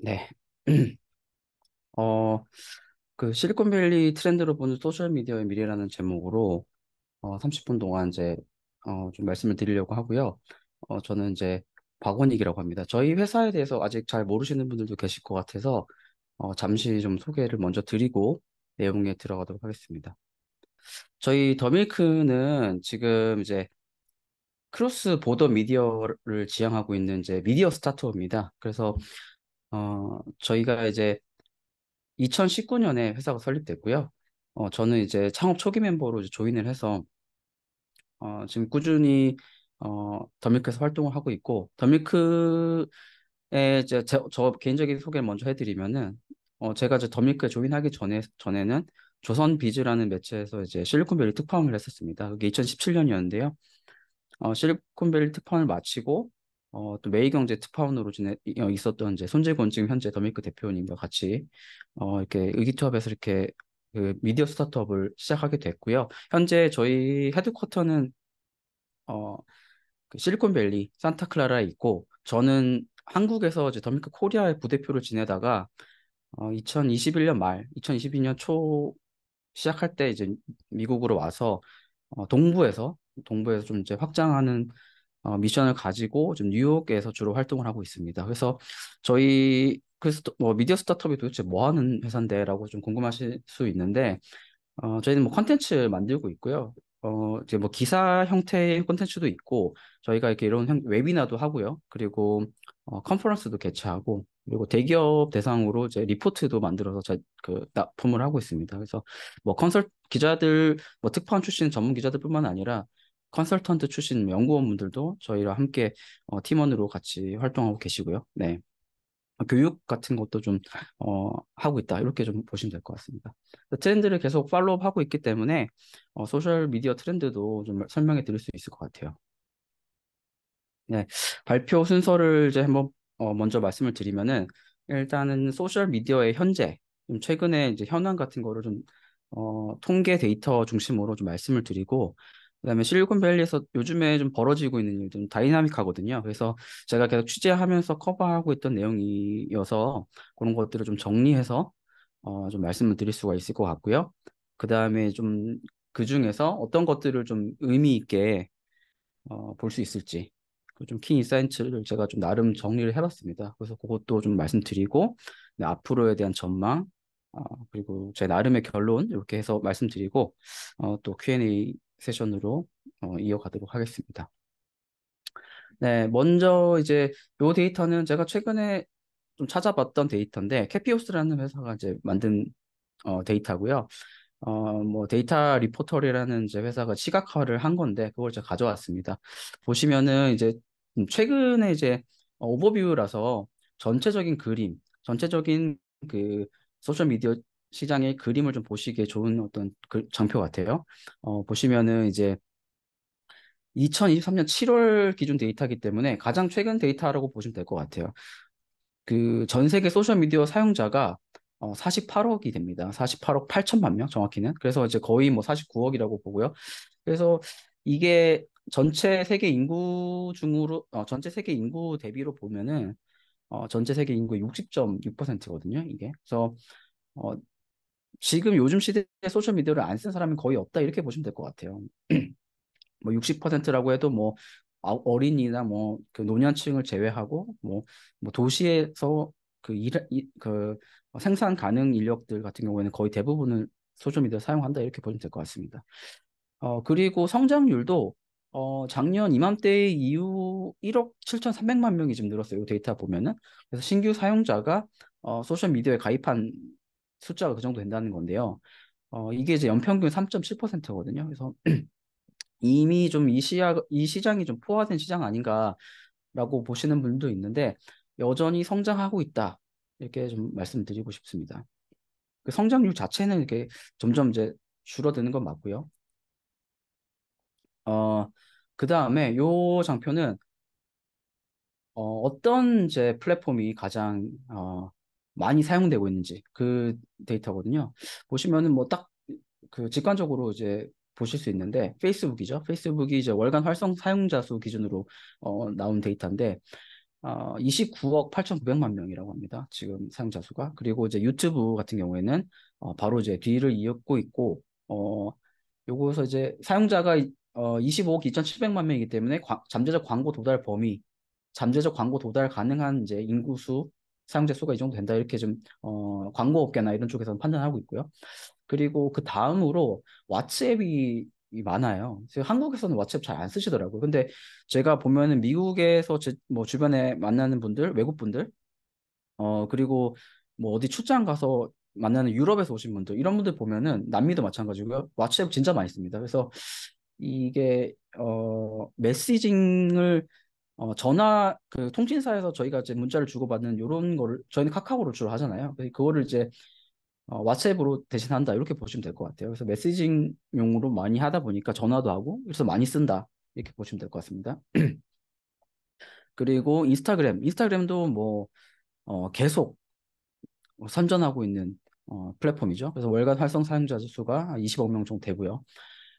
네. 어, 그 실리콘밸리 트렌드로 보는 소셜미디어의 미래라는 제목으로 어, 30분 동안 이제 어, 좀 말씀을 드리려고 하고요. 어, 저는 이제 박원익이라고 합니다. 저희 회사에 대해서 아직 잘 모르시는 분들도 계실 것 같아서 어, 잠시 좀 소개를 먼저 드리고 내용에 들어가도록 하겠습니다. 저희 더밀크는 지금 이제 크로스 보더 미디어를 지향하고 있는 이제 미디어 스타트업입니다. 그래서 어, 저희가 이제 2019년에 회사가 설립됐고요. 어, 저는 이제 창업 초기 멤버로 이제 조인을 해서 어, 지금 꾸준히 어, 더밀크에서 활동을 하고 있고 더밀크에 이제 제, 저 개인적인 소개를 먼저 해드리면은 어, 제가 이제 더밀크에 조인하기 전에 전에는 조선 비즈라는 매체에서 이제 실리콘밸리 특파원을 했었습니다. 그게 2017년이었는데요. 어, 실리콘밸리 특파원을 마치고 어, 또 매일경제 특파원으로 지내 어, 있었던 이제 손재곤 지금 현재 더미크 대표님과 같이 어, 이렇게 의기투합해서 이렇게 그 미디어 스타트업을 시작하게 됐고요. 현재 저희 헤드쿼터는 어, 그 실리콘밸리 산타클라라에 있고 저는 한국에서 이제 더미크 코리아의 부대표를 지내다가 어, 2021년 말, 2022년 초 시작할 때 이제 미국으로 와서 어, 동부에서 동부에서 좀 이제 확장하는 어, 미션을 가지고 좀 뉴욕에서 주로 활동을 하고 있습니다. 그래서 저희 그래서 뭐 미디어 스타트업이 도대체 뭐 하는 회사인데라고 좀 궁금하실 수 있는데 어, 저희는 뭐 컨텐츠 만들고 있고요. 어, 이제 뭐 기사 형태의 컨텐츠도 있고 저희가 이렇게 이런 형, 웨비나도 하고요. 그리고 어, 컨퍼런스도 개최하고 그리고 대기업 대상으로 이제 리포트도 만들어서 제, 그 납품을 하고 있습니다. 그래서 뭐 컨설 기자들 뭐 특파원 출신 전문 기자들뿐만 아니라 컨설턴트 출신 연구원분들도 저희랑 함께 어, 팀원으로 같이 활동하고 계시고요. 네. 교육 같은 것도 좀 어, 하고 있다 이렇게 좀 보시면 될 것 같습니다. 트렌드를 계속 팔로우하고 있기 때문에 어, 소셜 미디어 트렌드도 좀 설명해 드릴 수 있을 것 같아요. 네, 발표 순서를 이제 한번 어, 먼저 말씀을 드리면은 일단은 소셜 미디어의 현재 좀 최근에 이제 현황 같은 거를 좀 어, 통계 데이터 중심으로 좀 말씀을 드리고 그다음에 실리콘밸리에서 요즘에 좀 벌어지고 있는 일좀 다이나믹하거든요. 그래서 제가 계속 취재하면서 커버하고 있던 내용이어서 그런 것들을 좀 정리해서 어, 좀 말씀을 드릴 수가 있을 것 같고요. 그다음에 좀 그 중에서 어떤 것들을 좀 의미 있게 어, 볼 수 있을지 좀킹 인사이트를 제가 좀 나름 정리를 해봤습니다. 그래서 그것도 좀 말씀드리고 네, 앞으로에 대한 전망 어, 그리고 제 나름의 결론 이렇게 해서 말씀드리고 어, 또 Q&A 세션으로 어, 이어가도록 하겠습니다. 네, 먼저 이제 요 데이터는 제가 최근에 좀 찾아봤던 데이터인데 캐피오스라는 회사가 이제 만든 어, 데이터고요. 어, 뭐 데이터 리포터리라는 이제 회사가 시각화를 한 건데 그걸 제가 가져왔습니다. 보시면은 이제 음, 최근에 이제 오버뷰라서 전체적인 그림, 전체적인 그 소셜 미디어 시장의 그림을 좀 보시기에 좋은 어떤 그 전표 같아요. 어, 보시면은 이제 2023년 7월 기준 데이터이기 때문에 가장 최근 데이터라고 보시면 될 것 같아요. 그 전 세계 소셜 미디어 사용자가 어, 48억이 됩니다. 48억 8천만 명 정확히는. 그래서 이제 거의 뭐 49억이라고 보고요. 그래서 이게 전체 세계 인구 중으로 어, 전체 세계 인구 대비로 보면은 어, 전체 세계 인구의 60.6%거든요. 이게. 그래서 어, 지금 요즘 시대에 소셜 미디어를 안 쓴 사람이 거의 없다 이렇게 보시면 될 것 같아요. 뭐 60%라고 해도 뭐 아, 어린이나 뭐 그 노년층을 제외하고 뭐, 뭐 도시에서 그 일, 이, 그 생산 가능 인력들 같은 경우에는 거의 대부분을 소셜 미디어 사용한다 이렇게 보시면 될 것 같습니다. 어 그리고 성장률도 어 작년 이맘때 이후 1억 7,300만 명이 지금 늘었어요. 데이터 보면은 그래서 신규 사용자가 어 소셜 미디어에 가입한 숫자가 그 정도 된다는 건데요. 어, 이게 이제 연평균 3.7%거든요. 그래서 이미 좀 이 시야, 이 시장이 좀 포화된 시장 아닌가라고 보시는 분도 있는데 여전히 성장하고 있다. 이렇게 좀 말씀드리고 싶습니다. 그 성장률 자체는 이렇게 점점 이제 줄어드는 건 맞고요. 어, 그 다음에 요 장표는 어, 어떤 이제 플랫폼이 가장 어, 많이 사용되고 있는지 그 데이터거든요. 보시면은 뭐 딱 그 직관적으로 이제 보실 수 있는데 페이스북이죠. 페이스북이 이제 월간 활성 사용자 수 기준으로 어, 나온 데이터인데 어, 29억 8,900만 명이라고 합니다. 지금 사용자 수가 그리고 이제 유튜브 같은 경우에는 어, 바로 이제 뒤를 이었고 있고 어, 요거서 이제 사용자가 어, 25억 2,700만 명이기 때문에 과, 잠재적 광고 도달 범위 잠재적 광고 도달 가능한 이제 인구수 사용자 수가 이 정도 된다 이렇게 좀 어, 광고 업계나 이런 쪽에서 는 판단하고 있고요. 그리고 그 다음으로 왓츠 앱이 많아요. 한국에서는 왓츠앱 잘 안 쓰시더라고요. 근데 제가 보면은 미국에서 제, 뭐 주변에 만나는 분들, 외국 분들, 어 그리고 뭐 어디 출장 가서 만나는 유럽에서 오신 분들 이런 분들 보면은 남미도 마찬가지고요. 왓츠앱 진짜 많이 씁니다. 그래서 이게 어 메시징을 어, 전화 그 통신사에서 저희가 이제 문자를 주고받는 이런 거를 저희는 카카오로 주로 하잖아요. 그거를 이제 어, 왓츠앱으로 대신한다 이렇게 보시면 될 것 같아요. 그래서 메시징용으로 많이 하다 보니까 전화도 하고 그래서 많이 쓴다 이렇게 보시면 될 것 같습니다. 그리고 인스타그램, 인스타그램도 뭐 어, 계속 선전하고 있는 어, 플랫폼이죠. 그래서 월간 활성 사용자 수가 20억 명 정도 되고요.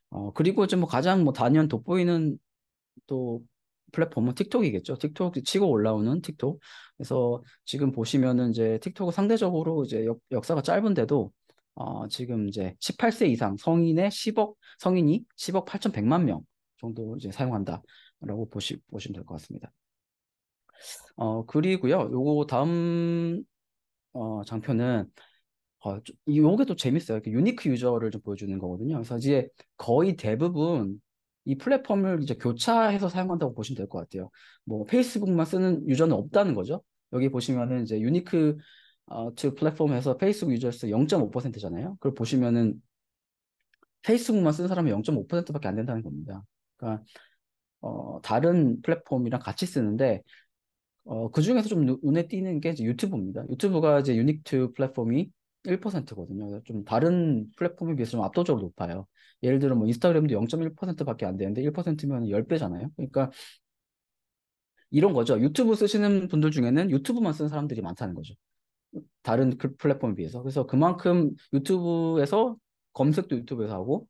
어, 그리고 이제 뭐 가장 뭐 단연 돋보이는 또 플랫폼은 틱톡이겠죠. 틱톡 치고 올라오는 틱톡. 그래서 지금 보시면은 이제 틱톡은 상대적으로 이제 역, 사가 짧은데도 어, 지금 이제 18세 이상 성인의 10억 성인이 10억 8,100만 명 정도 이제 사용한다라고 보시 보시면 될 것 같습니다. 어 그리고요. 요거 다음 어, 장편은 어, 요게 또 재밌어요. 유니크 유저를 좀 보여주는 거거든요. 그래서 이제 거의 대부분 이 플랫폼을 이제 교차해서 사용한다고 보시면 될 것 같아요. 뭐 페이스북만 쓰는 유저는 없다는 거죠. 여기 보시면은 이제 유니크 어, 플랫폼에서 페이스북 유저수 0.5%잖아요. 그걸 보시면은 페이스북만 쓰는 사람은 0.5%밖에 안 된다는 겁니다. 그러니까 어, 다른 플랫폼이랑 같이 쓰는데 어, 그 중에서 좀 눈에 띄는 게 이제 유튜브입니다. 유튜브가 이제 유니크 플랫폼이 1%거든요. 좀 다른 플랫폼에 비해서 좀 압도적으로 높아요. 예를 들어 뭐 인스타그램도 0.1%밖에 안 되는데 1%면 10배잖아요. 그러니까 이런 거죠. 유튜브 쓰시는 분들 중에는 유튜브만 쓰는 사람들이 많다는 거죠. 다른 그 플랫폼에 비해서. 그래서 그만큼 유튜브에서 검색도 유튜브에서 하고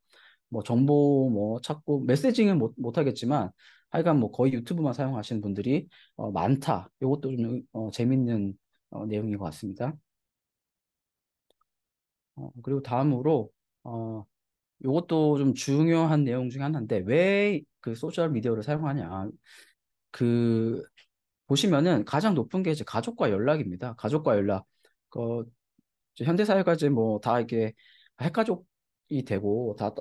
뭐 정보 뭐 찾고 메시징은 못, 못 하겠지만 하여간 뭐 거의 유튜브만 사용하시는 분들이 어, 많다. 이것도 좀 어, 재밌는 어, 내용인 것 같습니다. 어, 그리고 다음으로 어, 이것도 좀 중요한 내용 중에 하나인데 왜 그 소셜 미디어를 사용하냐 그 보시면은 가장 높은 게 이제 가족과 연락입니다. 가족과 연락. 어, 현대 사회까지뭐 다 이렇게 핵가족이 되고 다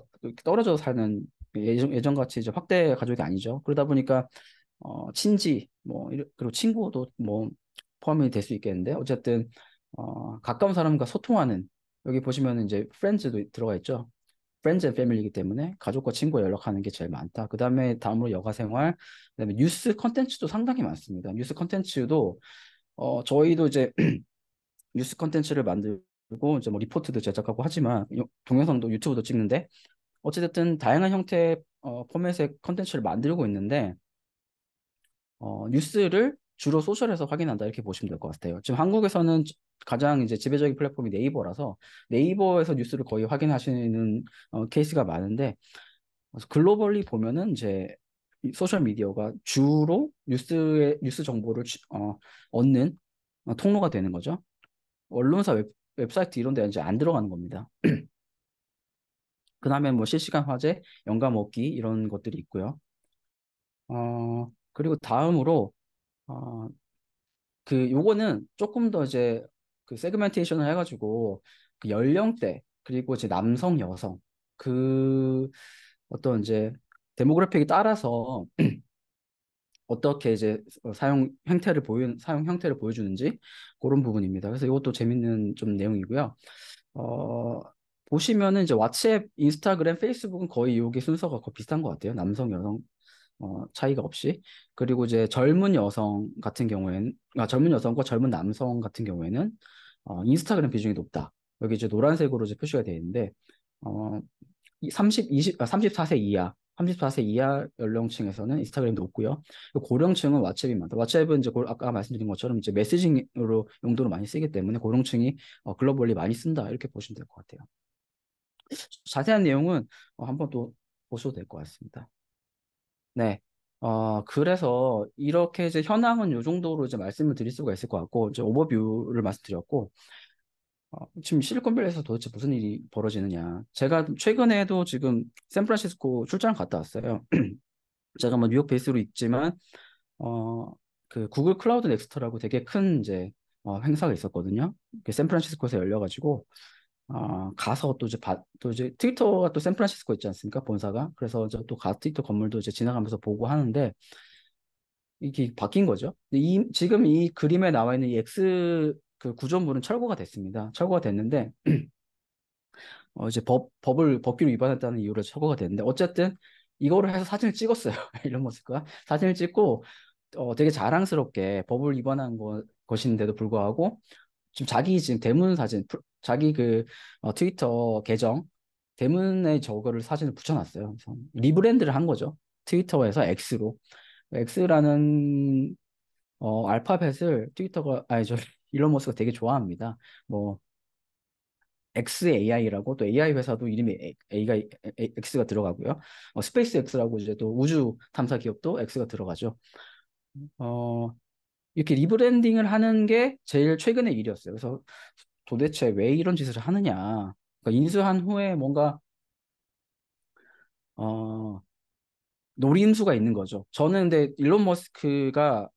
떨어져 사는 예전 예전같이 이제 확대 가족이 아니죠. 그러다 보니까 어, 친지 뭐 그리고 친구도 뭐 포함이 될 수 있겠는데 어쨌든 어, 가까운 사람과 소통하는 여기 보시면 이제 friends도 들어가 있죠. friends and family이기 때문에 가족과 친구와 연락하는 게 제일 많다. 그 다음에 다음으로 여가생활, 그 다음에 뉴스 컨텐츠도 상당히 많습니다. 뉴스 컨텐츠도 어, 저희도 이제 뉴스 컨텐츠를 만들고 이제 뭐 리포트도 제작하고 하지만 동영상도 유튜브도 찍는데 어찌됐든 다양한 형태의 어, 포맷의 컨텐츠를 만들고 있는데 어, 뉴스를 주로 소셜에서 확인한다 이렇게 보시면 될 것 같아요. 지금 한국에서는 가장 이제 지배적인 플랫폼이 네이버라서 네이버에서 뉴스를 거의 확인하시는 어, 케이스가 많은데 글로벌리 보면은 이제 소셜 미디어가 주로 뉴스의 뉴스 정보를 어, 얻는 어, 통로가 되는 거죠. 언론사 웹, 웹사이트 이런 데 이제 안 들어가는 겁니다. 그다음에 뭐 실시간 화제, 영감 얻기 이런 것들이 있고요. 어, 그리고 다음으로 어, 그 요거는 조금 더 이제 그 세그멘테이션을 해가지고 그 연령대 그리고 이제 남성 여성 그 어떤 이제 데모그래픽에 따라서 어떻게 이제 어, 사용 형태를 보여 사용 형태를 보여주는지 그런 부분입니다. 그래서 이것도 재밌는 좀 내용이고요. 어, 보시면은 이제 왓츠앱, 인스타그램, 페이스북은 거의 요기 순서가 거의 비슷한 것 같아요. 남성, 여성 어, 차이가 없이 그리고 이제 젊은 여성 같은 경우에는 아, 젊은 여성과 젊은 남성 같은 경우에는 어, 인스타그램 비중이 높다. 여기 이제 노란색으로 이제 표시가 되어 있는데 어, 30, 20, 34세 이하 34세 이하 연령층에서는 인스타그램이 높고요. 고령층은 왓츠앱이 많다. 왓츠앱은 이제 고, 아까 말씀드린 것처럼 이제 메시징으로 용도로 많이 쓰기 때문에 고령층이 어, 글로벌리 많이 쓴다 이렇게 보시면 될 것 같아요. 자세한 내용은 어, 한번 또 보셔도 될 것 같습니다. 네. 어, 그래서 이렇게 이제 현황은 요 정도로 이제 말씀을 드릴 수가 있을 것 같고, 이제 오버뷰를 말씀드렸고, 어, 지금 실리콘밸리에서 도대체 무슨 일이 벌어지느냐. 제가 최근에도 지금 샌프란시스코 출장 을 갔다 왔어요. 제가 뭐 뉴욕 베이스로 있지만, 어, 그 구글 클라우드 넥스트라고 되게 큰 이제 어, 행사가 있었거든요. 샌프란시스코에서 열려가지고, 아, 가서 또 이제 바, 또 이제 트위터가 또 샌프란시스코 있지 않습니까 본사가 그래서 이제 또 가, 트위터 건물도 이제 지나가면서 보고 하는데 이게 바뀐 거죠. 이, 지금 이 그림에 나와 있는 이 X 그 구조물은 철거가 됐습니다. 철거가 됐는데 어, 이제 법 법을 법규를 위반했다는 이유로 철거가 됐는데 어쨌든 이거를 해서 사진을 찍었어요. 이런 모습과 사진을 찍고 어, 되게 자랑스럽게 법을 위반한 거, 것인데도 불구하고 지금 자기 지금 대문 사진 자기 그 어, 트위터 계정 대문에 저거를 사진을 붙여놨어요. 그래서 리브랜드를 한 거죠. 트위터에서 X로 X라는 어, 알파벳을 트위터가 아니 저 일론 머스가 되게 좋아합니다. 뭐 XAI라고 또 AI 회사도 이름이 A가 X가 들어가고요. 어, 스페이스 X라고 이제 또 우주 탐사 기업도 X가 들어가죠. 어 이렇게 리브랜딩을 하는 게 제일 최근의 일이었어요. 그래서 도대체 왜 이런 짓을 하느냐. 그러니까 인수한 후에 뭔가 어 노림수가 있는 거죠. 저는 근데 일론 머스크가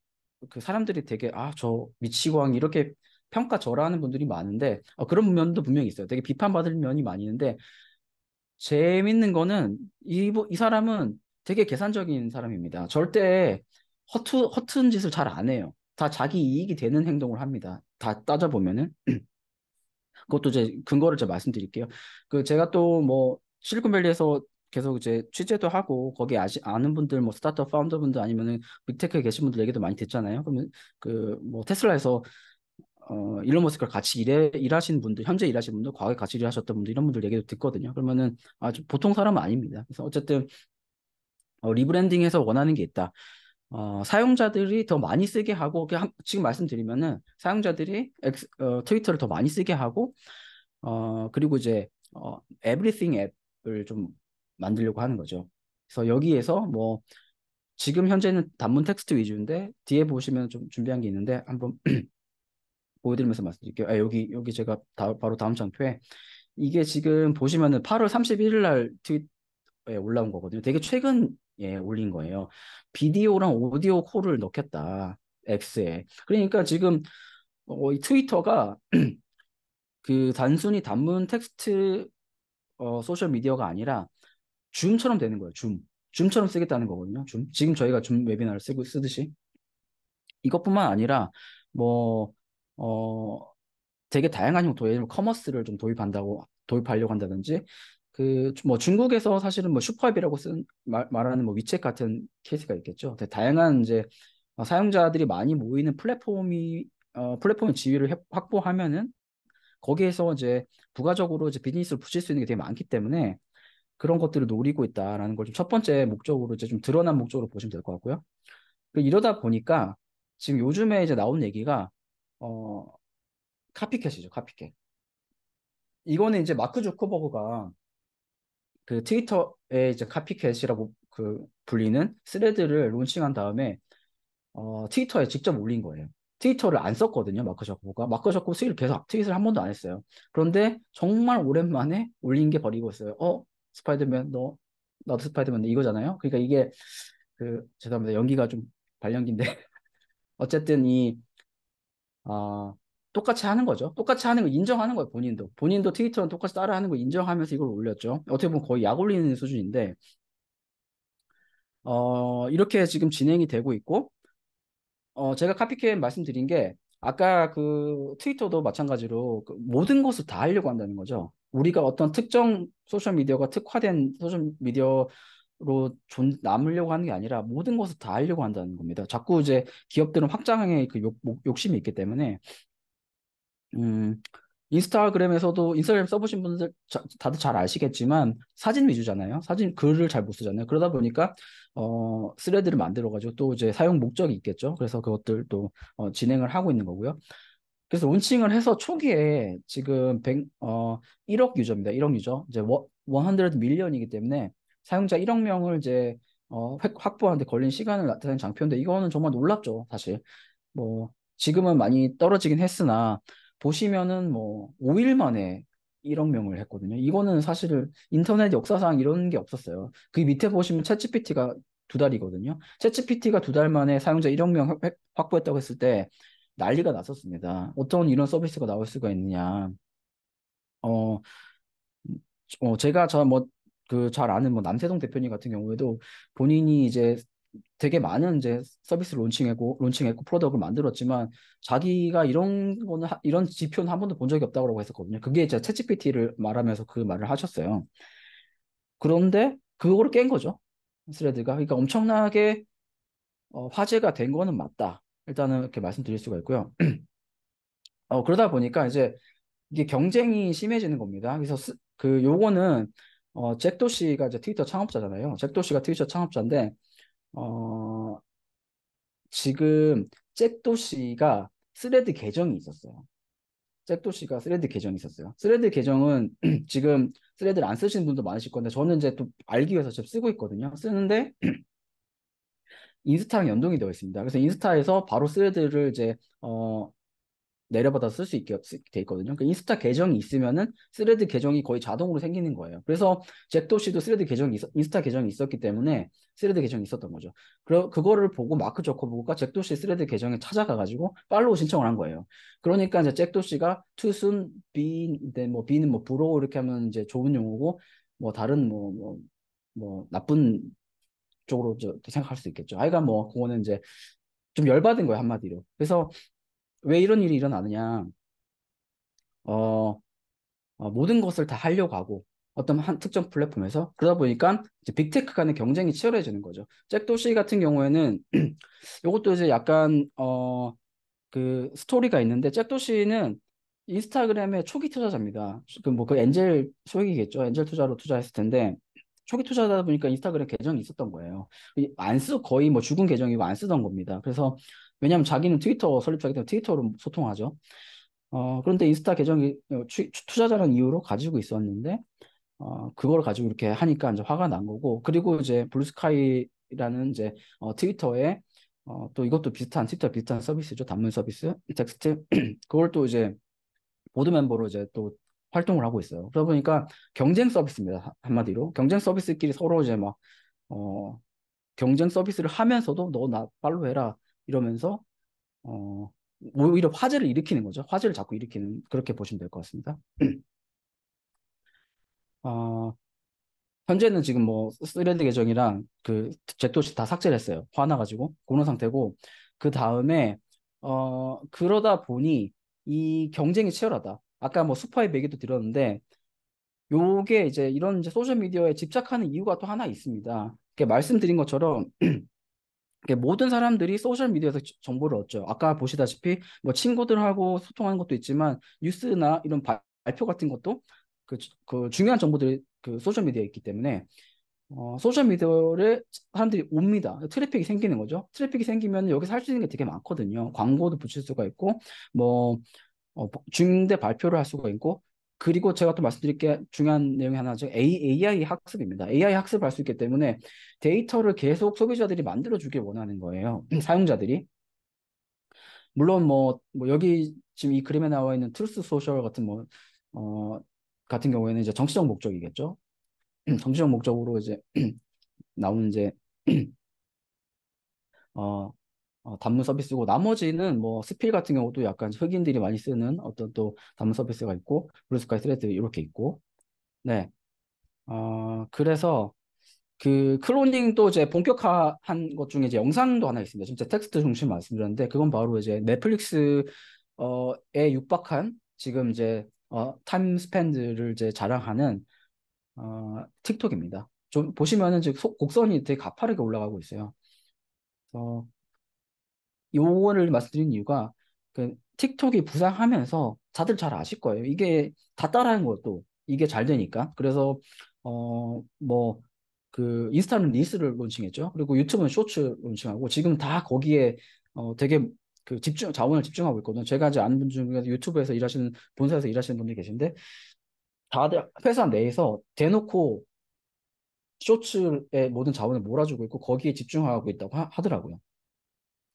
그 사람들이 되게 아 저 미치광 이렇게 평가 절하는 분들이 많은데 어, 그런 면도 분명히 있어요. 되게 비판받을 면이 많이 있는데 재밌는 거는 이, 이 사람은 되게 계산적인 사람입니다. 절대 허투, 허튼 짓을 잘 안 해요. 다 자기 이익이 되는 행동을 합니다. 다 따져보면은. 그것도 이제 근거를 제가 말씀드릴게요. 그 제가 또 뭐 실리콘밸리에서 계속 이제 취재도 하고 거기 아시, 아는 분들 뭐 스타트업 파운더 분들 아니면은 빅테크에 계신 분들 얘기도 많이 듣잖아요. 그러면 그 뭐 테슬라에서 어 일론 머스크 같이 일해 일하신 분들 현재 일하신 분들 과거에 같이 일하셨던 분들 이런 분들 얘기도 듣거든요. 그러면은 아주 보통 사람은 아닙니다. 그래서 어쨌든 어, 리브랜딩에서 원하는 게 있다. 어, 사용자들이 더 많이 쓰게 하고 지금 말씀드리면은 사용자들이 엑 어, 트위터를 더 많이 쓰게 하고 어, 그리고 이제 어, everything 앱을 좀 만들려고 하는 거죠. 그래서 여기에서 뭐 지금 현재는 단문 텍스트 위주인데 뒤에 보시면 좀 준비한 게 있는데 한번 보여드리면서 말씀드릴게요. 아, 여기 여기 제가 다, 바로 다음 장표에 이게 지금 보시면은 8월 31일 날 트윗에 올라온 거거든요. 되게 최근 예, 올린 거예요. 비디오랑 오디오 콜을 넣겠다. X에. 그러니까 지금 어, 이 트위터가 그 단순히 단문 텍스트 어, 소셜 미디어가 아니라 줌처럼 되는 거예요. 줌. 줌처럼 쓰겠다는 거거든요. 줌. 지금 저희가 줌 웨비나를 쓰고 쓰듯이 이것뿐만 아니라 뭐 어 되게 다양한 형태 예를 들면 커머스를 좀 도입한다고 도입하려고 한다든지 그뭐 중국에서 사실은 뭐 슈퍼앱이라고 쓴 말, 말하는 뭐 위챗 같은 케이스가 있겠죠. 다양한 이제 어, 사용자들이 많이 모이는 플랫폼이 어, 플랫폼의 지위를 확보하면은 거기에서 이제 부가적으로 이제 비즈니스를 붙일 수 있는 게 되게 많기 때문에 그런 것들을 노리고 있다라는 걸 좀 첫 번째 목적으로 이제 좀 드러난 목적으로 보시면 될 것 같고요. 그 이러다 보니까 지금 요즘에 이제 나온 얘기가 어 카피캣이죠, 카피캣. 이거는 이제 마크 조커버그가 그 트위터의 이제 카피캣이라고 그 불리는 스레드를 론칭한 다음에 어, 트위터에 직접 올린 거예요. 트위터를 안 썼거든요, 마크 셔코가 마크 자코스 트윗을 계속, 트윗을 한 번도 안 했어요. 그런데 정말 오랜만에 올린 게 버리고있어요 어, 스파이더맨, 너, 나도 스파이더맨 이거잖아요? 그러니까 이게, 그, 죄송합니다. 연기가 좀 발연기인데. 어쨌든 이, 아, 어, 똑같이 하는 거죠. 똑같이 하는 거 인정하는 거예요, 본인도. 본인도 트위터는 똑같이 따라하는 거 인정하면서 이걸 올렸죠. 어떻게 보면 거의 약 올리는 수준인데, 어, 이렇게 지금 진행이 되고 있고, 어, 제가 카피캠 말씀드린 게, 아까 그 트위터도 마찬가지로 그 모든 것을 다 하려고 한다는 거죠. 우리가 어떤 특정 소셜미디어가 특화된 소셜미디어 로 존, 남으려고 하는 게 아니라 모든 것을 다 하려고 한다는 겁니다. 자꾸 이제 기업들은 확장의 그 욕, 욕심이 있기 때문에 음, 인스타그램에서도 인스타그램 써보신 분들 자, 다들 잘 아시겠지만 사진 위주잖아요. 사진 글을 잘 못 쓰잖아요. 그러다 보니까 어, 스레드를 만들어가지고 또 이제 사용 목적이 있겠죠. 그래서 그것들도 어, 진행을 하고 있는 거고요. 그래서 론칭을 해서 초기에 지금 100, 어, 1억 유저입니다. 1억 유저. 이제 100 밀리언이기 때문에 사용자 1억 명을 이제 어, 확보하는데 걸린 시간을 나타낸 장표인데 이거는 정말 놀랍죠. 사실. 뭐 지금은 많이 떨어지긴 했으나 보시면은 뭐 5일 만에 1억 명을 했거든요. 이거는 사실 인터넷 역사상 이런 게 없었어요. 그 밑에 보시면 챗GPT가 두 달이거든요. 챗GPT가 두 달 만에 사용자 1억 명 확보했다고 했을 때 난리가 났었습니다. 어떤 이런 서비스가 나올 수가 있느냐. 어, 어 제가 저 뭐 그 잘 아는 뭐 남세동 대표님 같은 경우에도 본인이 이제 되게 많은 이제 서비스를 론칭했고 론칭했고 프로덕트를 만들었지만 자기가 이런 거는 하, 이런 지표는 한 번도 본 적이 없다고 했었거든요. 그게 이제 챗GPT를 말하면서 그 말을 하셨어요. 그런데 그거를 깬 거죠. 스레드가 그러니까 엄청나게 어, 화제가 된 거는 맞다. 일단은 이렇게 말씀드릴 수가 있고요. 어, 그러다 보니까 이제 이게 경쟁이 심해지는 겁니다. 그래서 스, 그 요거는 어, 잭도 씨가 이제 트위터 창업자잖아요. 잭도 씨가 트위터 창업자인데 어, 지금 잭도 씨가 스레드 계정이 있었어요. 잭도 씨가 스레드 계정이 있었어요. 스레드 계정은 지금 스레드를 안 쓰시는 분도 많으실 건데 저는 이제 또 알기 위해서 지금 쓰고 있거든요. 쓰는데 인스타랑 연동이 되어 있습니다. 그래서 인스타에서 바로 스레드를 이제 어 내려받아 쓸 수 있게 돼 있거든요. 그 인스타 계정이 있으면은 스레드 계정이 거의 자동으로 생기는 거예요. 그래서 잭도 씨도 스레드 계정이 있, 인스타 계정이 있었기 때문에 스레드 계정이 있었던 거죠. 그 그거를 보고 마크 저커버그가 잭도 씨 스레드 계정에 찾아가가지고 팔로우 신청을 한 거예요. 그러니까 이제 잭도 씨가 투순 비인데뭐 비는 네, 뭐 부러워 뭐 이렇게 하면 이제 좋은 용어고 뭐 다른 뭐 뭐 뭐, 뭐 나쁜 쪽으로 생각할 수 있겠죠. 아이가 뭐 그거는 이제 좀 열받은 거예요 한마디로. 그래서 왜 이런 일이 일어나느냐? 어, 어, 모든 것을 다 하려고 하고 어떤 한 특정 플랫폼에서 그러다 보니까 이제 빅테크 간의 경쟁이 치열해지는 거죠. 잭도시 같은 경우에는 이것도 이제 약간 어, 그 스토리가 있는데 잭도시는 인스타그램의 초기 투자자입니다. 그뭐그 뭐 그 엔젤 소액이겠죠. 엔젤 투자로 투자했을 텐데 초기 투자다 보니까 인스타그램 계정이 있었던 거예요. 안쓰 거의 뭐 죽은 계정이고 안 쓰던 겁니다. 그래서 왜냐하면 자기는 트위터 설립자기 때문에 트위터로 소통하죠. 어, 그런데 인스타 계정이 어, 투자자라는 이유로 가지고 있었는데 어, 그걸 가지고 이렇게 하니까 이제 화가 난 거고 그리고 이제 블루스카이라는 이제 어, 트위터에 어, 또 이것도 비슷한 트위터 비슷한 서비스죠 단문 서비스 텍스트 그걸 또 이제 보드 멤버로 이제 또 활동을 하고 있어요. 그러다 보니까 경쟁 서비스입니다 한마디로 경쟁 서비스끼리 서로 이제 막 어, 경쟁 서비스를 하면서도 너 나팔로 해라 이러면서 어, 오히려 화제를 일으키는 거죠. 화제를 자꾸 일으키는 그렇게 보시면 될 것 같습니다. 어, 현재는 지금 뭐 스레드 계정이랑 그 제토시 다 삭제를 했어요. 화나가지고 그런 상태고 그 다음에 어, 그러다 보니 이 경쟁이 치열하다. 아까 뭐스파의 얘기도 드렸는데 요게 이제 이런 이제 소셜 미디어에 집착하는 이유가 또 하나 있습니다. 말씀드린 것처럼 모든 사람들이 소셜 미디어에서 정보를 얻죠. 아까 보시다시피 뭐 친구들하고 소통하는 것도 있지만 뉴스나 이런 발표 같은 것도 그, 그 중요한 정보들이 그 소셜 미디어에 있기 때문에 어, 소셜 미디어를 사람들이 옵니다. 트래픽이 생기는 거죠. 트래픽이 생기면 여기서 할 수 있는 게 되게 많거든요. 광고도 붙일 수가 있고 뭐 어, 뭐 중대 발표를 할 수가 있고 그리고 제가 또 말씀드릴 게 중요한 내용이 하나죠. AI 학습입니다. AI 학습을 할 수 있기 때문에 데이터를 계속 소비자들이 만들어주길 원하는 거예요. 사용자들이. 물론 뭐, 뭐 여기 지금 이 그림에 나와 있는 트루스 소셜 같은 뭐, 어, 같은 경우에는 이제 정치적 목적이겠죠. 정치적 목적으로 이제 나오는 이제, 어, 어, 단문 서비스고 나머지는 뭐 스필 같은 경우도 약간 흑인들이 많이 쓰는 어떤 또 단문 서비스가 있고 블루스카이 스레드 이렇게 있고 네 어, 그래서 그 클로닝 또 이제 본격화한 것 중에 이제 영상도 하나 있습니다. 진짜 텍스트 중심 말씀드렸는데 그건 바로 이제 넷플릭스에 육박한 지금 이제 어, 타임 스펜드를 이제 자랑하는 어, 틱톡입니다. 좀 보시면은 지금 곡선이 되게 가파르게 올라가고 있어요. 그래서 요거를 말씀드린 이유가 그 틱톡이 부상하면서 다들 잘 아실 거예요. 이게 다따라하는 것도 이게 잘 되니까. 그래서 어 뭐 그 인스타는 리스를 론칭했죠. 그리고 유튜브는 쇼츠 론칭하고 지금 다 거기에 어 되게 그 집중 자원을 집중하고 있거든요. 제가 이제 아는 분 중에 유튜브에서 일하시는 본사에서 일하시는 분들이 계신데 다들 회사 내에서 대놓고 쇼츠의 모든 자원을 몰아주고 있고 거기에 집중하고 있다고 하, 더라고요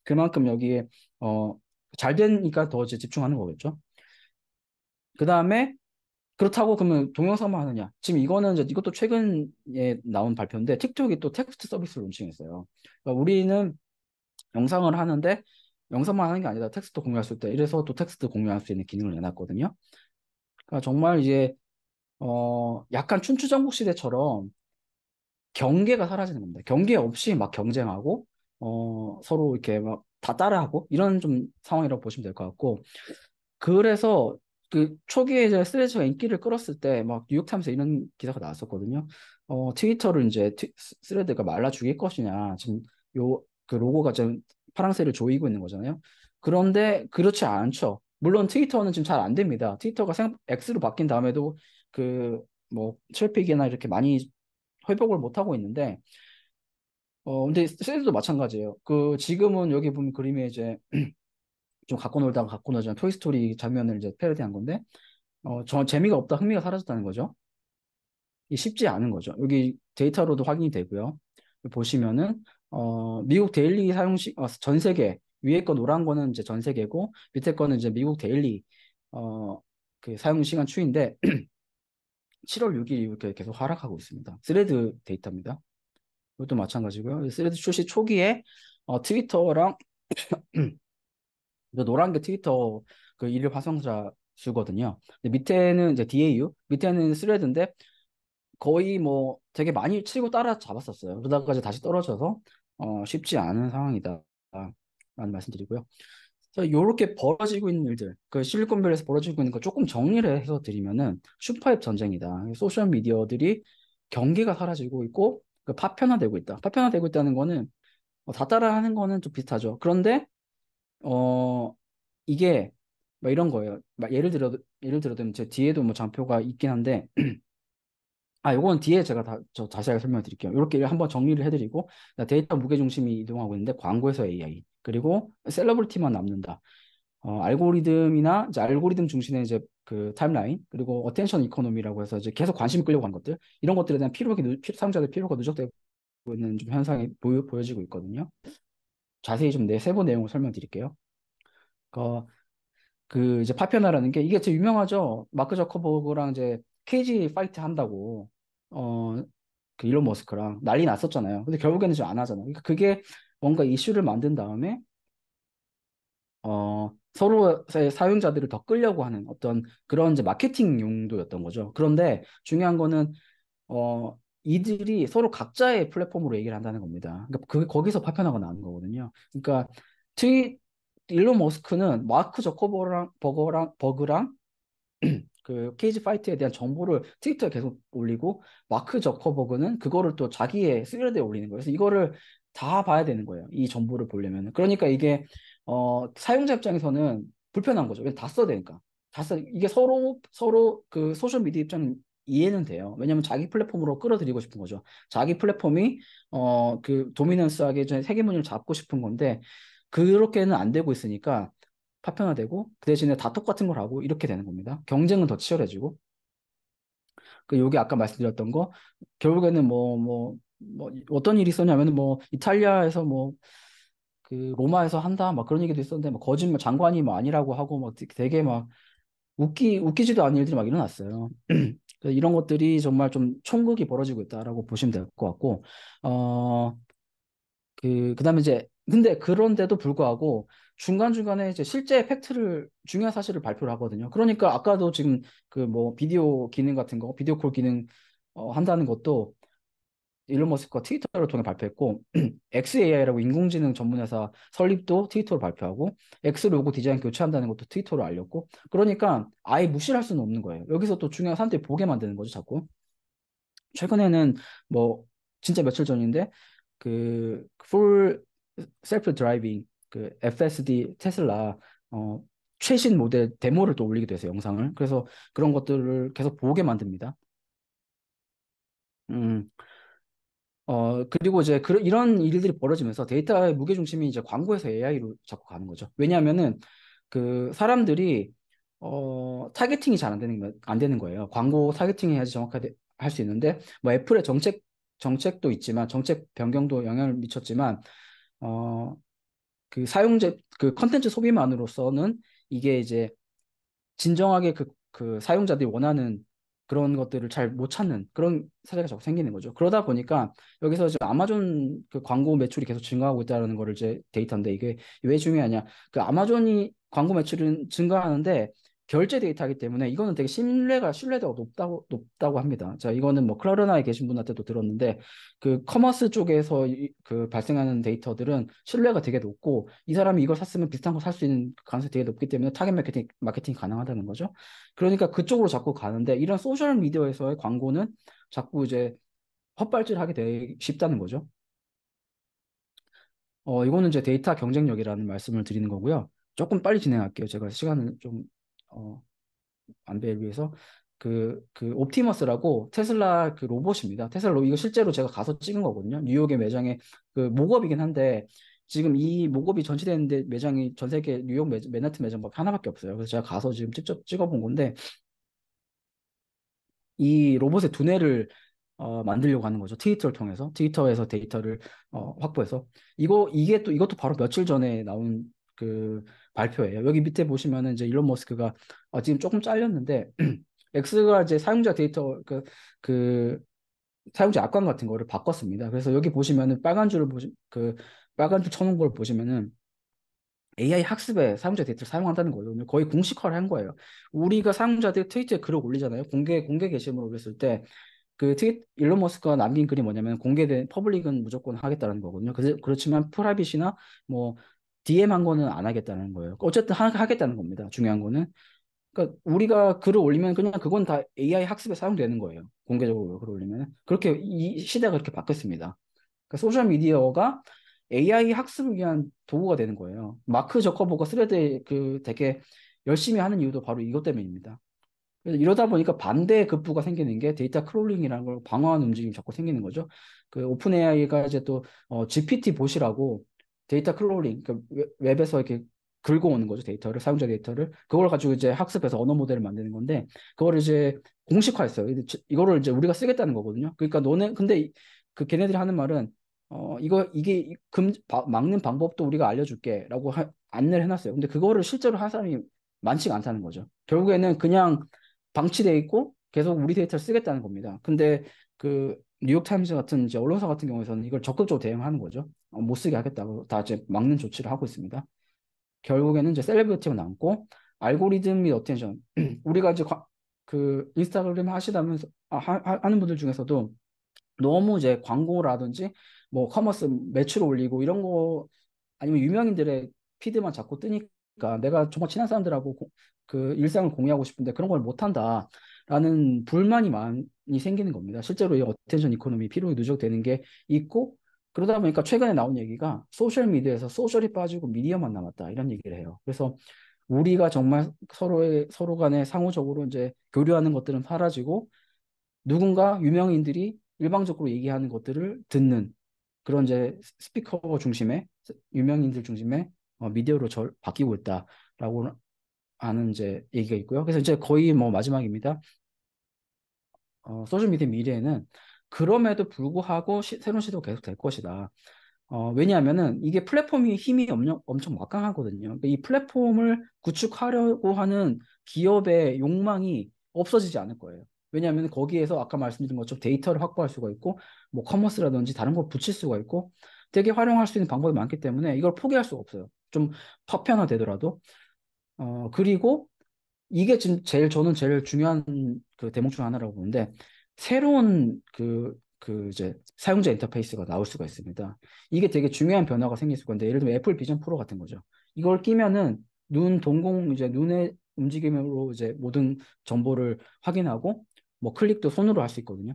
그만큼 여기에 어, 잘 되니까 더 이제 집중하는 거겠죠. 그 다음에 그렇다고 그러면 동영상만 뭐 하느냐? 지금 이거는 이제 이것도 최근에 나온 발표인데 틱톡이 또 텍스트 서비스를 론칭했어요. 그러니까 우리는 영상을 하는데 영상만 하는 게 아니라 텍스트 공유할 수 있다. 이래서 또 텍스트 공유할 수 있는 기능을 내놨거든요. 그러니까 정말 이제 어 약간 춘추전국 시대처럼 경계가 사라지는 겁니다. 경계 없이 막 경쟁하고 어, 서로 이렇게 막 다 따라하고 이런 좀 상황이라고 보시면 될 것 같고 그래서 그 초기에 이제 슬레시가 인기를 끌었을 때 막 뉴욕타임스 이런 기사가 나왔었거든요. 어, 트위터를 이제 트, 스레드가 말라 죽일 것이냐 지금 요 그 로고가 지금 파랑새를 조이고 있는 거잖아요. 그런데 그렇지 않죠. 물론 트위터는 지금 잘 안 됩니다. 트위터가 생 X로 바뀐 다음에도 그뭐철래픽이나 이렇게 많이 회복을 못 하고 있는데 어, 근데 세일도 마찬가지예요. 그 지금은 여기 보면 그림에 이제 좀 갖고 놀다가 갖고 놀자 토이스토리 장면을 이제 패러디한 건데 어, 저 재미가 없다 흥미가 사라졌다는 거죠. 이 쉽지 않은 거죠. 여기 데이터로도 확인이 되고요. 보시면은 어, 미국 데일리 사용시 어, 전 세계 위에 거 노란 거는 이제 전 세계고 밑에 거는 이제 미국 데일리 어, 그 사용 시간 추인데 7월 6일 이렇게 계속 하락하고 있습니다. 스레드 데이터입니다. 이것도 마찬가지고요. 스레드 출시 초기에 어, 트위터랑 노란 게 트위터 그일류 화성자 수거든요. 근데 밑에는 이제 DAU, 밑에는 스레드인데 거의 뭐 되게 많이 치고 따라잡았었어요. 그러다가 이제 다시 떨어져서 어, 쉽지 않은 상황이다. 라는 말씀드리고요. 이렇게 벌어지고 있는 일들, 그 실리콘밸리에서 벌어지고 있는 거 조금 정리를 해서 드리면은 슈퍼앱 전쟁이다. 소셜 미디어들이 경계가 사라지고 있고 그 파편화되고 있다. 파편화되고 있다는 거는 어, 다 따라하는 거는 좀 비슷하죠. 그런데 어 이게 막 이런 거예요. 막 예를 들어 예를 들어 제 뒤에도 뭐 장표가 있긴 한데 아 요건 뒤에 제가 다 저 자세하게 설명을 드릴게요. 이렇게 한번 정리를 해드리고 데이터 무게 중심이 이동하고 있는데 광고에서 AI 그리고 셀러블티만 남는다. 어, 알고리즘이나 이제 알고리즘 중심의 이제 그 타임라인 그리고 어텐션 이코노미라고 해서 이제 계속 관심이 끌려고 한 것들 이런 것들에 대한 피로가 사용자들 피로가 누적되고 있는 좀 현상이 보여, 보여지고 있거든요. 자세히 좀네 세부 내용을 설명드릴게요. 어, 그 이제 파편화라는 게 이게 제일 유명하죠. 마크 저커버그랑 이제 케이지 파이트 한다고 어그 일론 머스크랑 난리 났었잖아요. 근데 결국에는 지금 안 하잖아요. 그러니까 그게 뭔가 이슈를 만든 다음에 어, 서로의 사용자들을 더 끌려고 하는 어떤 그런 이제 마케팅 용도였던 거죠. 그런데 중요한 거는 어, 이들이 서로 각자의 플랫폼으로 얘기를 한다는 겁니다. 그러니까 그게 거기서 파편화가 나는 거거든요. 그러니까 트윗 일론 머스크는 마크 저커버랑 버거랑 버그랑 그 케이지 파이트에 대한 정보를 트위터에 계속 올리고 마크 저커버그는 그거를 또 자기의 스레드에 올리는 거예요. 그래서 이거를 다 봐야 되는 거예요. 이 정보를 보려면. 그러니까 이게 어, 사용자 입장에서는 불편한 거죠. 왜냐 다 써야 되니까. 다 써, 이게 서로, 서로 그 소셜미디어 입장은 이해는 돼요. 왜냐면 자기 플랫폼으로 끌어들이고 싶은 거죠. 자기 플랫폼이, 어, 그 도미넌스하게 세계문을 잡고 싶은 건데, 그렇게는 안 되고 있으니까 파편화되고, 그 대신에 다 똑같은 걸 하고, 이렇게 되는 겁니다. 경쟁은 더 치열해지고. 그, 요게 아까 말씀드렸던 거, 결국에는 뭐, 뭐, 뭐 어떤 일이 있었냐면 뭐, 이탈리아에서 뭐, 그 로마에서 한다 막 그런 얘기도 있었는데 막 거짓말 장관이 뭐 아니라고 하고 막 되게 막 웃기 웃기지도 않은 일들이 막 일어났어요. 이런 것들이 정말 좀 총극이 벌어지고 있다라고 보시면 될 것 같고 어 그 그다음에 이제 근데 그런데도 불구하고 중간중간에 이제 실제 팩트를 중요한 사실을 발표를 하거든요. 그러니까 아까도 지금 그 뭐 비디오 기능 같은 거 비디오 콜 기능 어, 한다는 것도 일론 머스크가 트위터를 통해 발표했고 XAI라고 인공지능 전문회사 설립도 트위터로 발표하고 X 로고 디자인 교체한다는 것도 트위터로 알렸고 그러니까 아예 무시를 할 수는 없는 거예요. 여기서 또 중요한 사람들이 보게 만드는 거죠, 자꾸. 최근에는 뭐 진짜 며칠 전인데 그 풀 셀프 드라이빙 그 FSD 그 테슬라 어 최신 모델 데모를 또 올리게 돼서 영상을 그래서 그런 것들을 계속 보게 만듭니다. 음. 어, 그리고 이제 그런 이런 일들이 벌어지면서 데이터의 무게중심이 이제 광고에서 AI로 자꾸 가는 거죠. 왜냐하면은 그 사람들이 어, 타겟팅이 잘 안 되는 안 되는 거예요. 광고 타겟팅 해야지 정확하게 할 수 있는데 뭐 애플의 정책 정책도 있지만 정책 변경도 영향을 미쳤지만 어, 그 사용자 그 컨텐츠 소비만으로서는 이게 이제 진정하게 그, 그 사용자들이 원하는 그런 것들을 잘 못 찾는 그런 사례가 자꾸 생기는 거죠. 그러다 보니까 여기서 지금 아마존 그 광고 매출이 계속 증가하고 있다는 거를 이제 데이터인데 이게 왜 중요하냐. 그 아마존이 광고 매출은 증가하는데 결제 데이터이기 때문에 이거는 되게 신뢰가 신뢰도가 높다고 높다고 합니다. 자, 이거는 뭐 클라르나에 계신 분한테도 들었는데 그 커머스 쪽에서 이, 그 발생하는 데이터들은 신뢰가 되게 높고 이 사람이 이걸 샀으면 비슷한 걸살수 있는 가능성이 되게 높기 때문에 타겟 마케팅 마케팅이 가능하다는 거죠. 그러니까 그쪽으로 자꾸 가는데 이런 소셜 미디어에서의 광고는 자꾸 이제 헛발질하게 되기 쉽다는 거죠. 어, 이거는 이제 데이터 경쟁력이라는 말씀을 드리는 거고요. 조금 빨리 진행할게요. 제가 시간을 좀 어, 안배에 위해서 그, 그 옵티머스라고 테슬라 그 로봇입니다. 테슬라 로봇 이거 실제로 제가 가서 찍은 거거든요. 뉴욕의 매장에 그 목업이긴 한데 지금 이 목업이 전시되는데 매장이 전 세계 뉴욕 매, 맨하튼 매장밖에 하나밖에 없어요. 그래서 제가 가서 지금 직접 찍어본 건데 이 로봇의 두뇌를 어, 만들려고 하는 거죠. 트위터를 통해서 트위터에서 데이터를 어, 확보해서 이거 이게 또 이것도 바로 며칠 전에 나온 그 발표예요. 여기 밑에 보시면은 이제 일론 머스크가 어, 지금 조금 잘렸는데 엑스가 이제 사용자 데이터 그, 그 사용자 악관 같은 거를 바꿨습니다. 그래서 여기 보시면은 빨간 줄을 보시 그 빨간 줄 쳐놓은 걸 보시면은 AI 학습에 사용자 데이터를 사용한다는 거예요. 거의 공식화를 한 거예요. 우리가 사용자들 트위터에 글을 올리잖아요. 공개 공개 게시물을 올렸을 때 그 트윗 일론 머스크가 남긴 글이 뭐냐면 공개된 퍼블릭은 무조건 하겠다는 거거든요. 그래서 그렇지만 프라이빗이나 뭐 DM 한 거는 안 하겠다는 거예요. 어쨌든 하, 하겠다는 겁니다. 중요한 거는. 그러니까 우리가 글을 올리면 그냥 그건 다 AI 학습에 사용되는 거예요. 공개적으로 글을 올리면. 그렇게 이 시대가 그렇게 바뀌었습니다. 그러니까 소셜미디어가 AI 학습을 위한 도구가 되는 거예요. 마크 저커버가 쓰레드그 되게 열심히 하는 이유도 바로 이것 때문입니다. 그래서 이러다 보니까 반대의 급부가 생기는 게 데이터 크롤링이라는 걸 방어하는 움직임이 자꾸 생기는 거죠. 그 오픈 AI가 이제 또 어, GPT 보시라고 데이터 클롤링 그러니까 웹에서 이렇게 긁어 오는 거죠 데이터를 사용자 데이터를 그걸 가지고 이제 학습해서 언어 모델을 만드는 건데 그걸 이제 공식화했어요. 이거를 이제 우리가 쓰겠다는 거거든요. 그러니까 너네 근데 그 걔네들이 하는 말은 어 이거 이게 금 막는 방법도 우리가 알려줄게라고 하, 안내를 해놨어요. 근데 그거를 실제로 한 사람이 많지가 않다는 거죠. 결국에는 그냥 방치돼 있고 계속 우리 데이터를 쓰겠다는 겁니다. 근데 그뉴욕타임즈 같은 이제 언론사 같은 경우에서는 이걸 적극적으로 대응하는 거죠. 어, 못 쓰게 하겠다고 다 이제 막는 조치를 하고 있습니다. 결국에는 이제 셀레브리티가 남고 알고리즘 및 어텐션 우리가 이제 과, 그 인스타그램 하시다면서 아, 하, 는 분들 중에서도 너무 이제 광고라든지 뭐 커머스 매출 올리고 이런 거 아니면 유명인들의 피드만 자꾸 뜨니까 내가 정말 친한 사람들하고 고, 그 일상을 공유하고 싶은데 그런 걸 못한다. 라는 불만이 많이 생기는 겁니다. 실제로 이 어텐션 이코노미 피로에 누적되는 게 있고 그러다 보니까 최근에 나온 얘기가 소셜미디어에서 소셜이 빠지고 미디어만 남았다. 이런 얘기를 해요. 그래서 우리가 정말 서로의, 서로 간에 상호적으로 이제 교류하는 것들은 사라지고 누군가 유명인들이 일방적으로 얘기하는 것들을 듣는 그런 이제 스피커 중심의 유명인들 중심의 어, 미디어로 절, 바뀌고 있다라고 하는 이제 얘기가 있고요. 그래서 이제 거의 뭐 마지막입니다. 어, 소셜 미디어 미래에는 그럼에도 불구하고 시, 새로운 시도가 계속 될 것이다. 어, 왜냐하면은 이게 플랫폼이 힘이 엄청, 엄청 막강하거든요. 그러니까 이 플랫폼을 구축하려고 하는 기업의 욕망이 없어지지 않을 거예요. 왜냐하면 거기에서 아까 말씀드린 것처럼 데이터를 확보할 수가 있고 뭐 커머스라든지 다른 걸 붙일 수가 있고 되게 활용할 수 있는 방법이 많기 때문에 이걸 포기할 수가 없어요. 좀 파편화되더라도 어 그리고 이게 지금 제일 저는 제일 중요한 그 대목 중 하나라고 보는데 새로운 그, 그 이제 사용자 인터페이스가 나올 수가 있습니다. 이게 되게 중요한 변화가 생길 수가 데 예를 들면 애플 비전 프로 같은 거죠. 이걸 끼면은 눈 동공 이제 눈의 움직임으로 이제 모든 정보를 확인하고 뭐 클릭도 손으로 할 수 있거든요.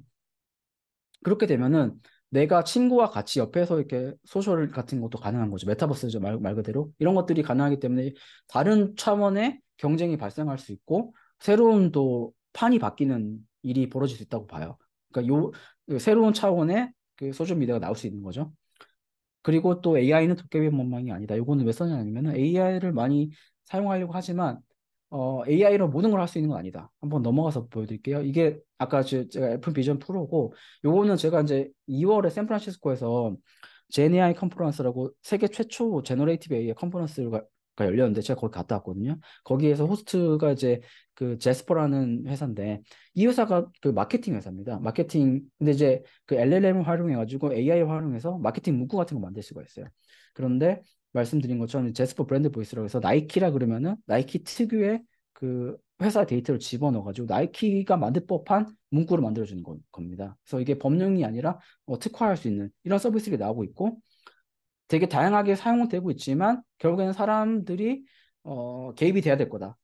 그렇게 되면은 내가 친구와 같이 옆에서 이렇게 소셜 같은 것도 가능한 거죠. 메타버스죠. 말, 말 그대로. 이런 것들이 가능하기 때문에 다른 차원의 경쟁이 발생할 수 있고 새로운 또 판이 바뀌는 일이 벌어질 수 있다고 봐요. 그러니까 요 그 새로운 차원의 그 소셜 미디어가 나올 수 있는 거죠. 그리고 또 AI는 도깨비 문망이 아니다. 요거는 왜 써냐면 AI를 많이 사용하려고 하지만 어, AI로 모든 걸 할 수 있는 건 아니다. 한번 넘어가서 보여드릴게요. 이게 아까 제가 애플 비전 프로고 요거는 제가 이제 2월에 샌프란시스코에서 제 n 아 i 컨퍼런스라고 세계 최초 제너레이티브 AI 컨퍼런스를 가 열렸는데 제가 거기 갔다 왔거든요. 거기에서 호스트가 이제 그 제스퍼라는 회사인데 이 회사가 그 마케팅 회사입니다. 마케팅 근데 이제 그 LLM을 활용해 가지고 AI 활용해서 마케팅 문구 같은 거 만들 수가 있어요. 그런데 말씀드린 것처럼 제스퍼 브랜드 보이스라고 해서 나이키라 그러면은 나이키 특유의 그 회사 데이터를 집어넣어가지고 나이키가 만들 법한 문구를 만들어주는 겁니다. 그래서 이게 법령이 아니라 어, 특화할 수 있는 이런 서비스가 나오고 있고 되게 다양하게 사용되고 있지만 결국에는 사람들이 어, 개입이 돼야 될 거다.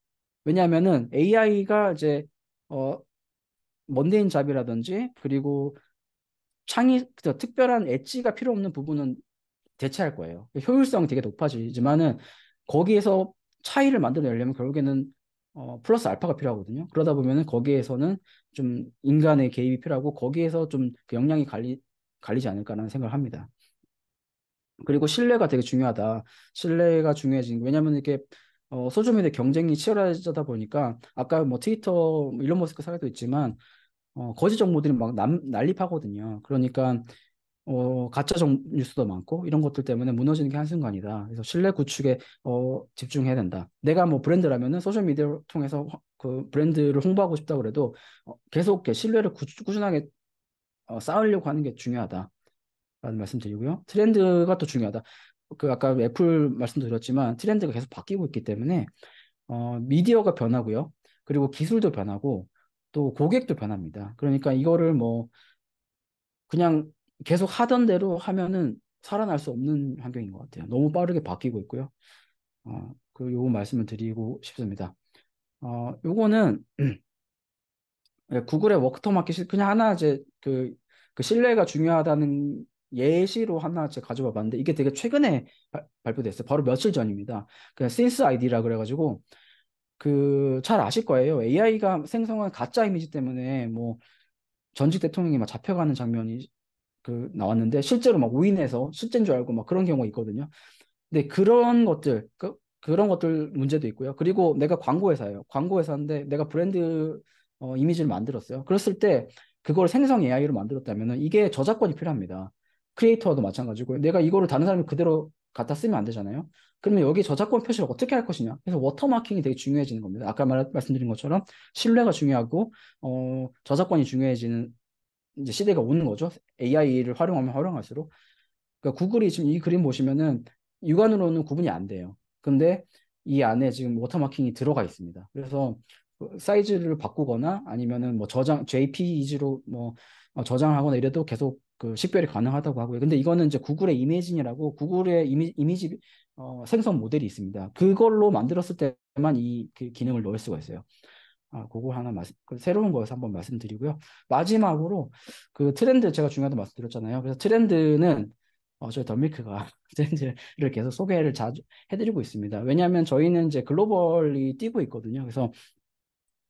왜냐하면은 AI가 이제 어, 먼데인 잡이라든지 그리고 창의 특별한 엣지가 필요 없는 부분은 대체할 거예요. 효율성이 되게 높아지지만은 거기에서 차이를 만들어내려면 결국에는 어, 플러스 알파가 필요하거든요. 그러다 보면은 거기에서는 좀 인간의 개입이 필요하고 거기에서 좀그 역량이 갈리 갈리지 않을까라는 생각을 합니다. 그리고 신뢰가 되게 중요하다. 신뢰가 중요해진 왜냐하면 이렇게 어, 소주미디어 경쟁이 치열하다 보니까 아까 뭐 트위터 이런 뭐 모습크 사례도 있지만 어, 거짓 정보들이 막 남, 난립하거든요. 그러니까 어, 가짜 정, 뉴스도 많고 이런 것들 때문에 무너지는 게 한순간이다. 그래서 신뢰 구축에 어, 집중해야 된다. 내가 뭐 브랜드라면은 소셜 미디어를 통해서 그 브랜드를 홍보하고 싶다 그래도 어, 계속 이렇게 신뢰를 구, 꾸준하게 어, 쌓으려고 하는 게 중요하다. 라는 말씀 드리고요. 트렌드가 또 중요하다. 그 아까 애플 말씀도 드렸지만 트렌드가 계속 바뀌고 있기 때문에 어, 미디어가 변하고요. 그리고 기술도 변하고 또 고객도 변합니다. 그러니까 이거를 뭐 그냥 계속 하던 대로 하면은 살아날 수 없는 환경인 것 같아요. 너무 빠르게 바뀌고 있고요. 어, 그요 말씀을 드리고 싶습니다. 어, 요거는 네, 구글의 워크터 마켓이 그냥 하나 이제 그, 그 신뢰가 중요하다는 예시로 하나 제가 가져와 봤는데 이게 되게 최근에 바, 발표됐어요. 바로 며칠 전입니다. 그 센스 아이디라 그래가지고 그 잘 아실 거예요. AI가 생성한 가짜 이미지 때문에 뭐 전직 대통령이 막 잡혀가는 장면이 그 나왔는데 실제로 막 오인해서 실제인 줄 알고 막 그런 경우가 있거든요. 근데 그런 것들 그, 그런 것들 문제도 있고요. 그리고 내가 광고회사예요. 광고회사인데 내가 브랜드 어, 이미지를 만들었어요. 그랬을 때 그걸 생성 AI로 만들었다면 이게 저작권이 필요합니다. 크리에이터도 마찬가지고요. 내가 이거를 다른 사람이 그대로 갖다 쓰면 안 되잖아요. 그러면 여기 저작권 표시를 어떻게 할 것이냐. 그래서 워터마킹이 되게 중요해지는 겁니다. 아까 말, 말씀드린 것처럼 신뢰가 중요하고 어, 저작권이 중요해지는 이제 시대가 오는 거죠. AI를 활용하면 활용할수록. 그러니까 구글이 지금 이 그림 보시면은 육안으로는 구분이 안 돼요. 근데 이 안에 지금 워터마킹이 들어가 있습니다. 그래서 그 사이즈를 바꾸거나 아니면은 뭐 저장 JPEG로 뭐 어, 저장하거나 이래도 계속 그 식별이 가능하다고 하고요. 근데 이거는 이제 구글의 이미지이라고 구글의 이미, 이미지 어, 생성 모델이 있습니다. 그걸로 만들었을 때만 이 그 기능을 넣을 수가 있어요. 아, 그거 하나 말씀, 그 새로운 거에서 한번 말씀드리고요. 마지막으로 그 트렌드 제가 중요하다 말씀드렸잖아요. 그래서 트렌드는 어, 저희 덤밀크가 트렌드를 계속 소개를 자주 해드리고 있습니다. 왜냐하면 저희는 이제 글로벌이 뛰고 있거든요. 그래서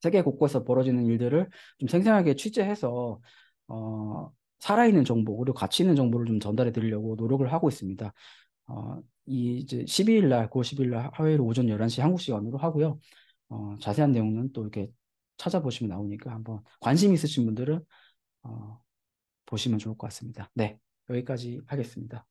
세계 곳곳에서 벌어지는 일들을 좀 생생하게 취재해서 어, 살아있는 정보 그리고 가치 있는 정보를 좀 전달해 드리려고 노력을 하고 있습니다. 어, 이 이제 12일 날 9월 그 12일 날 화요일 오전 11시 한국 시간으로 하고요. 어, 자세한 내용은 또 이렇게 찾아보시면 나오니까 한번 관심 있으신 분들은 어, 보시면 좋을 것 같습니다. 네, 여기까지 하겠습니다.